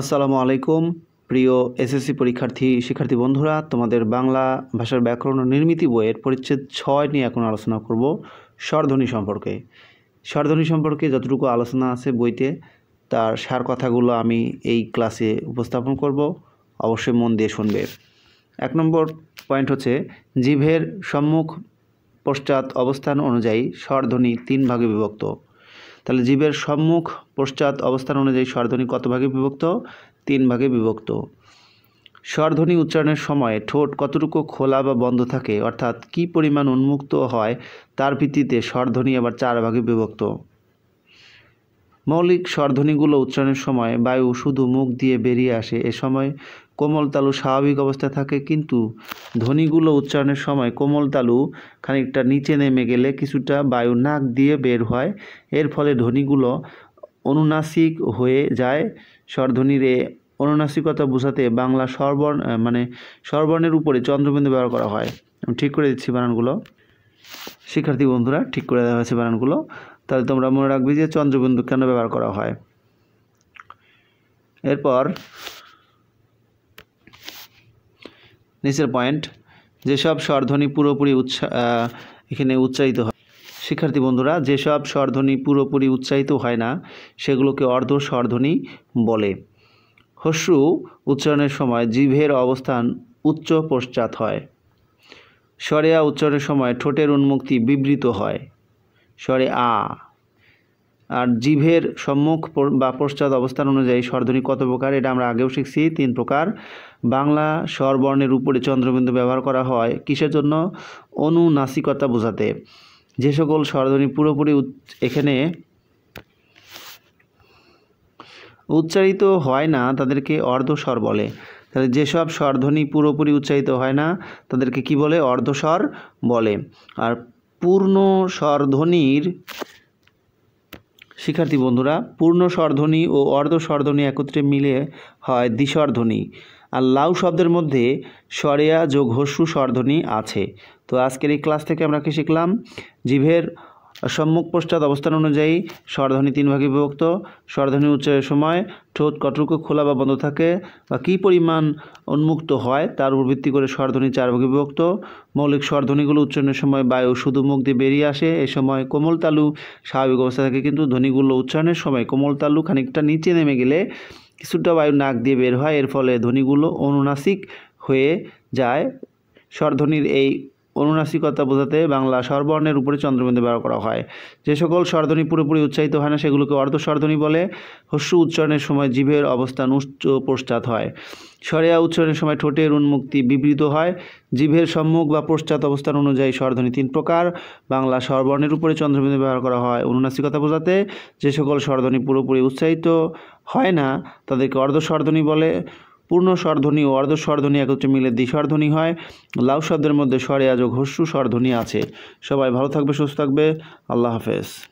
আসসালামু আলাইকুম প্রিয় এসএসসি পরীক্ষার্থী শিক্ষার্থী বন্ধুরা তোমাদের বাংলা ভাষার ব্যাকরণ ও নির্মিতি বইয়ের পরিচ্ছেদ ছয় নিয়ে এখন আলোচনা করব স্বরধ্বনি সম্পর্কে স্বরধ্বনি সম্পর্কে যতটুকু আলোচনা আছে বইতে তার সার কথাগুলো আমি এই ক্লাসে উপস্থাপন করব অবশ্যই মন দিয়ে শুনবে এক নম্বর পয়েন্ট হচ্ছে জিভের সম্মুখ পশ্চাৎ অবস্থান অনুযায়ী স্বরধ্বনি তিন ভাগে বিভক্ত তাহলে জীবের সম্মুখ পশ্চাৎ অবস্থান অনুযায়ী স্বরধ্বনি কত ভাগে বিভক্ত তিন ভাগে বিভক্ত স্বরধ্বনি উচ্চারণের সময় ঠোঁট কতটুকু খোলা বা বন্ধ থাকে অর্থাৎ কি পরিমাণ উন্মুক্ত হয় তার ভিত্তিতে স্বরধ্বনি আবার চার ভাগে বিভক্ত মৌলিক স্বরধ্বনিগুলো উচ্চারণের সময় বায়ু শুধু মুখ দিয়ে বেরিয়ে আসে এ সময় কোমল তালু স্বাভাবিক অবস্থায় থাকে কিন্তু ধ্বনিগুলো উচ্চারণের সময় কোমল তালু খানিকটা নিচে নেমে গেলে কিছুটা বায়ু নাক দিয়ে বের হয় এর ফলে ধ্বনিগুলো অনুনাসিক হয়ে যায় স্বরধ্বনির অনুনাসিকতা বোঝাতে বাংলা স্বরবর্ণ মানে স্বরবর্ণের উপরে চন্দ্রবিন্দু ব্যবহার করা হয় আমি ঠিক করে দিচ্ছি বানানগুলো শিক্ষার্থী বন্ধুরা ঠিক করে দেওয়া হয়েছে বানানগুলো তাহলে তোমরা মনে রাখবে যে চন্দ্রবিন্দু কেন ব্যবহার করা হয় এরপর নিচের পয়েন্ট যেসব স্বরধ্বনি পুরোপুরি উৎসা এখানে উচ্চারিত হয় শিক্ষার্থী বন্ধুরা যেসব স্বরধ্বনি পুরোপুরি উচ্চারিত হয় না সেগুলোকে অর্ধ স্বরধ্বনি বলে হস্যু উচ্চারণের সময় জিভের অবস্থান উচ্চ পশ্চাৎ হয় স্বরে আ উচ্চারণের সময় ঠোঁটের উন্মুক্তি বিবৃত হয় স্বরে আ আর জিভের সম্মুখ বা পশ্চাৎ অবস্থান অনুযায়ী স্বরধ্বনি কত প্রকার এটা আমরা আগেও শিখছি তিন প্রকার বাংলা স্বরবর্ণের উপরে চন্দ্রবিন্দু ব্যবহার করা হয় কিসের জন্য অনুনাসিকতা বোঝাতে যে সকল স্বরধ্বনি পুরোপুরি এখানে উচ্চারিত হয় না তাদেরকে অর্ধস্বর বলে তাহলে যেসব স্বরধ্বনি পুরোপুরি উচ্চারিত হয় না তাদেরকে কি বলে অর্ধস্বর বলে আর পূর্ণ স্বরধ্বনির শিক্ষার্থী বন্ধুরা পূর্ণ স্বরধ্বনি ও অর্ধস্বরধ্বনি একত্রে মিলে হয় দ্বিস্বরধ্বনি আর লাউ শব্দের মধ্যে স্বরেয়া যোগ হস্যু স্বরধ্বনি আছে তো আজকের এই ক্লাস থেকে আমরা কি শিখলাম জিভের সম্মুখ পশ্চাৎ অবস্থান অনুযায়ী স্বরধ্বনি তিন ভাগে বিভক্ত স্বরধ্বনি উচ্চারের সময় ঠোঁট কতটুকু খোলা বা বন্ধ থাকে বা কী পরিমাণ উন্মুক্ত হয় তার উপর ভিত্তি করে স্বরধ্বনি চার ভাগে বিভক্ত মৌলিক স্বরধ্বনিগুলো উচ্চারণের সময় বায়ু শুধু মুখ দিয়ে বেরিয়ে আসে এ সময় কোমল তালু স্বাভাবিক অবস্থা থাকে কিন্তু ধ্বনিগুলো উচ্চারণের সময় কোমল তালু খানিকটা নিচে নেমে গেলে কিছুটা বায়ু নাক দিয়ে বের হয় এর ফলে ধ্বনিগুলো অনুনাসিক হয়ে যায় স্বরধ্বনির এই অনুনাসিকতা বোঝাতে বাংলা স্বরবর্ণের উপরে চন্দ্রবিন্দু ব্যবহার করা হয় যে সকল স্বরধ্বনি পুরোপুরি উচ্চারিত হয় না সেগুলোকে অর্ধ বলে হস্য উচ্চারণের সময় জীবের অবস্থান উচ্চ পশ্চাৎ হয় স্বরেয়া উচ্চারণের সময় ঠোঁটের উন্মুক্তি বিবৃত হয় জীবের সম্মুখ বা পশ্চাৎ অবস্থান অনুযায়ী স্বরধ্বনি তিন প্রকার বাংলা স্বরবর্ণের উপরে চন্দ্রবিন্দু ব্যবহার করা হয় অনুনাসিকতা বোঝাতে যে সকল স্বরধ্বনি পুরোপুরি উৎসাহিত হয় না তাদেরকে অর্ধ বলে পূর্ণ স্বরধ্বনি ও অর্ধস্বরধ্বনি একত্রে মিলে দ্বিস্বরধ্বনি হয় লাউ শব্দের মধ্যে স্বরে আজ ঘস্যু স্বরধ্বনি আছে সবাই ভালো থাকবে সুস্থ থাকবে আল্লাহ হাফেজ